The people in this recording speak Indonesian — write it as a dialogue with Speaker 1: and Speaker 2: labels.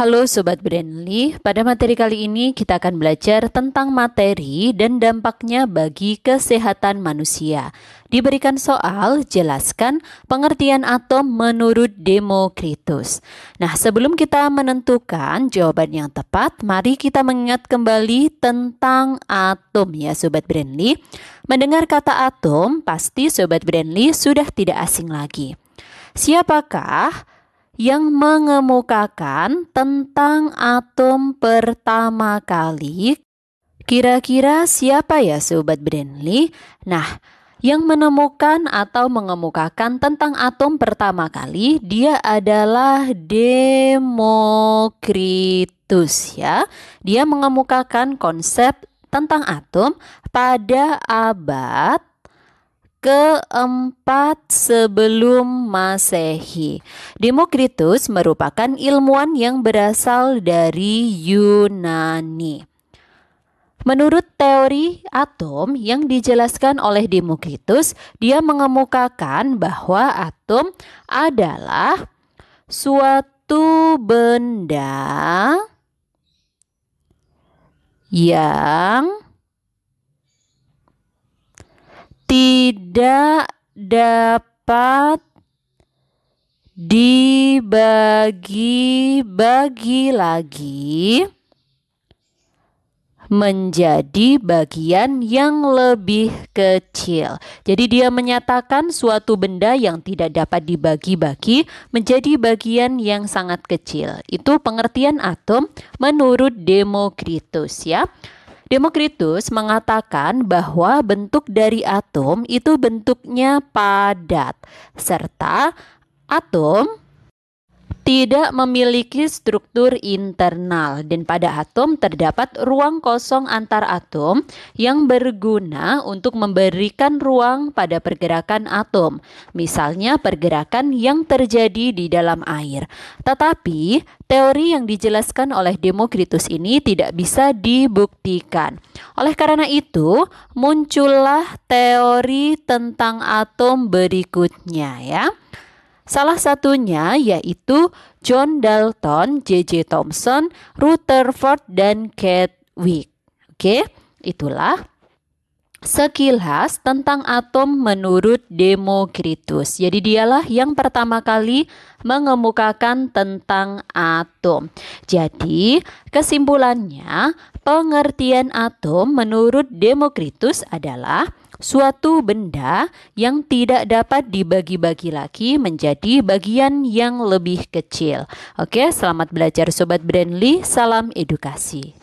Speaker 1: Halo Sobat Brandly, pada materi kali ini kita akan belajar tentang materi dan dampaknya bagi kesehatan manusia. Diberikan soal, jelaskan pengertian atom menurut Demokritus. Nah, sebelum kita menentukan jawaban yang tepat, mari kita mengingat kembali tentang atom ya Sobat Brandly. Mendengar kata atom, pasti Sobat Brandly sudah tidak asing lagi. Siapakah yang mengemukakan tentang atom pertama kali. Kira-kira siapa ya Sobat Brandly? Nah, yang menemukan atau mengemukakan tentang atom pertama kali dia adalah Demokritus ya. Dia mengemukakan konsep tentang atom pada abad keempat sebelum Masehi. Demokritus merupakan ilmuwan yang berasal dari Yunani. Menurut teori atom yang dijelaskan oleh Demokritus, dia mengemukakan bahwa atom adalah suatu benda yang tidak dapat dibagi-bagi lagi menjadi bagian yang lebih kecil. Jadi dia menyatakan suatu benda yang tidak dapat dibagi-bagi menjadi bagian yang sangat kecil. Itu pengertian atom menurut Demokritus ya. Demokritus mengatakan bahwa bentuk dari atom itu bentuknya padat, serta atom tidak memiliki struktur internal dan pada atom terdapat ruang kosong antar atom yang berguna untuk memberikan ruang pada pergerakan atom, misalnya pergerakan yang terjadi di dalam air. Tetapi, teori yang dijelaskan oleh Demokritus ini tidak bisa dibuktikan. Oleh karena itu, muncullah teori tentang atom berikutnya ya. Salah satunya yaitu John Dalton, J.J. Thompson, Rutherford, dan Kate Wick. Oke, itulah sekilas tentang atom menurut Demokritus. Jadi dialah yang pertama kali mengemukakan tentang atom. Jadi, kesimpulannya, pengertian atom menurut Demokritus adalah suatu benda yang tidak dapat dibagi-bagi lagi menjadi bagian yang lebih kecil. Oke, selamat belajar sobat Brandly, salam edukasi.